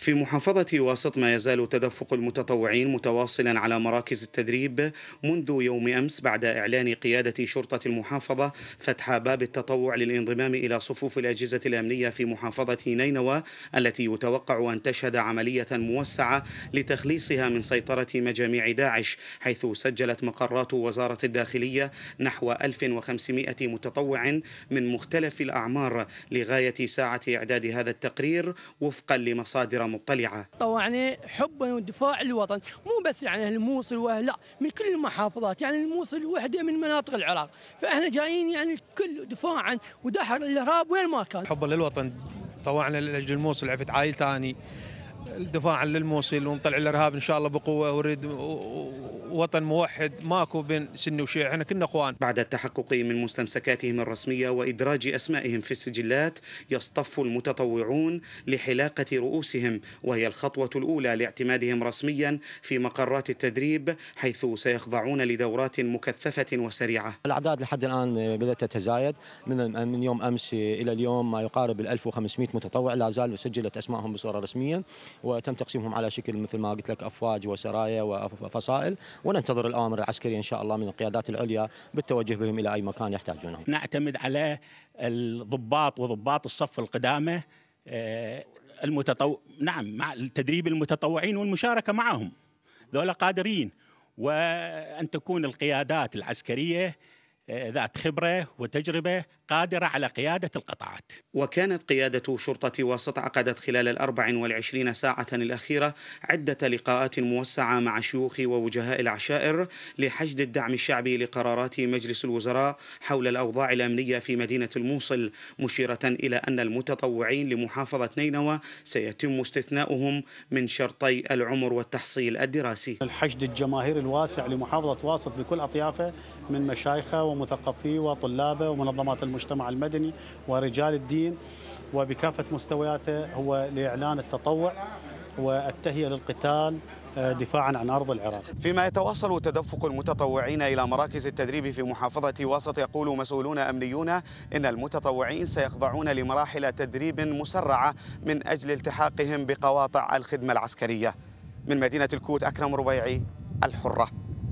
في محافظة واسط ما يزال تدفق المتطوعين متواصلا على مراكز التدريب منذ يوم أمس بعد إعلان قيادة شرطة المحافظة فتح باب التطوع للانضمام إلى صفوف الأجهزة الأمنية في محافظة نينوى التي يتوقع أن تشهد عملية موسعة لتخليصها من سيطرة مجاميع داعش حيث سجلت مقرات وزارة الداخلية نحو 1500 متطوع من مختلف الأعمار لغاية ساعة إعداد هذا التقرير وفقا لمصادر مطلعة طبعا يعني حبا ودفاع الوطن مو بس يعني الموصل لا من كل المحافظات يعني الموصل وحدة من مناطق العراق فإحنا جايين يعني الكل دفاعا ودحر الإرهاب وين ما كان حبا للوطن طوعنا لأجل الموصل عفت عائلتاني دفاعا للموصل ونطلع الإرهاب إن شاء الله بقوة ونريد وطن موحد ماكو بين سني وشيعي احنا كنا اخوان بعد التحقق من مستمسكاتهم الرسمية وإدراج أسمائهم في السجلات يصطف المتطوعون لحلاقة رؤوسهم وهي الخطوة الأولى لاعتمادهم رسميا في مقرات التدريب حيث سيخضعون لدورات مكثفة وسريعة الأعداد لحد الآن بدأت تتزايد من من يوم أمس إلى اليوم ما يقارب ال 1500 متطوع لا زال سجلت أسمائهم بصورة رسمية وتم تقسيمهم على شكل مثل ما قلت لك أفواج وسرايا وفصائل وننتظر الأوامر العسكرية إن شاء الله من القيادات العليا بالتوجه بهم إلى أي مكان يحتاجونه نعتمد على الضباط وضباط الصف القدامى آه، المتطوع نعم مع التدريب المتطوعين والمشاركة معهم ذولا قادرين وأن تكون القيادات العسكرية آه، ذات خبرة وتجربة قادرة على قيادة القطاعات وكانت قيادة شرطة وسط عقدت خلال الأربع والعشرين ساعة الأخيرة عدة لقاءات موسعة مع شيوخ ووجهاء العشائر لحشد الدعم الشعبي لقرارات مجلس الوزراء حول الأوضاع الأمنية في مدينة الموصل مشيرة إلى أن المتطوعين لمحافظة نينوى سيتم استثناؤهم من شرطي العمر والتحصيل الدراسي الحشد الجماهيري الواسع لمحافظة واسط بكل أطيافه من مشايخه ومثقفيه وطلابه ومنظمات المشاركة. المجتمع المدني ورجال الدين وبكافة مستوياته هو لإعلان التطوع والتهيئة للقتال آه، دفاعا عن ارض العراق. فيما يتواصل تدفق المتطوعين الى مراكز التدريب في محافظه واسط يقول مسؤولون امنيون ان المتطوعين سيخضعون لمراحل تدريب مسرعه من اجل التحاقهم بقواطع الخدمه العسكريه. من مدينه الكوت اكرم ربيعي الحره.